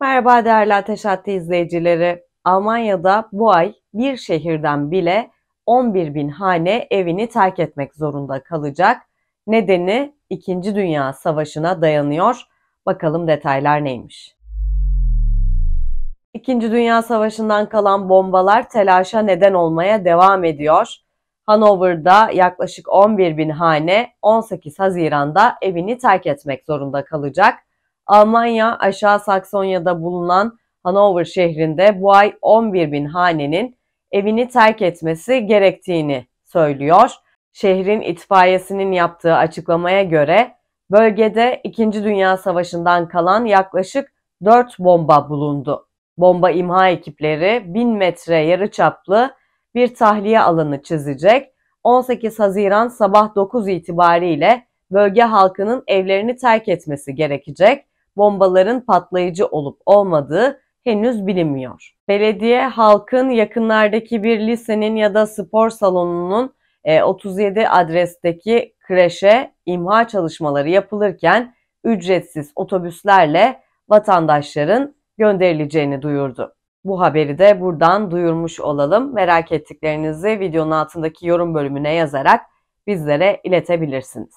Merhaba değerli Ateş Hattı izleyicileri. Almanya'da bu ay bir şehirden bile 11 bin hane evini terk etmek zorunda kalacak. Nedeni 2. Dünya Savaşı'na dayanıyor. Bakalım detaylar neymiş? İkinci Dünya Savaşı'ndan kalan bombalar telaşa neden olmaya devam ediyor. Hanover'da yaklaşık 11 bin hane 18 Haziran'da evini terk etmek zorunda kalacak. Almanya Aşağı Saksonya'da bulunan Hanover şehrinde bu ay 11 bin hanenin evini terk etmesi gerektiğini söylüyor. Şehrin itfaiyesinin yaptığı açıklamaya göre bölgede 2. Dünya Savaşı'ndan kalan yaklaşık 4 bomba bulundu. Bomba imha ekipleri 1000 metre yarıçaplı bir tahliye alanı çizecek. 18 Haziran sabah 9 itibariyle bölge halkının evlerini terk etmesi gerekecek bombaların patlayıcı olup olmadığı henüz bilinmiyor. Belediye halkın yakınlardaki bir lisenin ya da spor salonunun 37 e, adresteki kreşe imha çalışmaları yapılırken ücretsiz otobüslerle vatandaşların gönderileceğini duyurdu. Bu haberi de buradan duyurmuş olalım. Merak ettiklerinizi videonun altındaki yorum bölümüne yazarak bizlere iletebilirsiniz.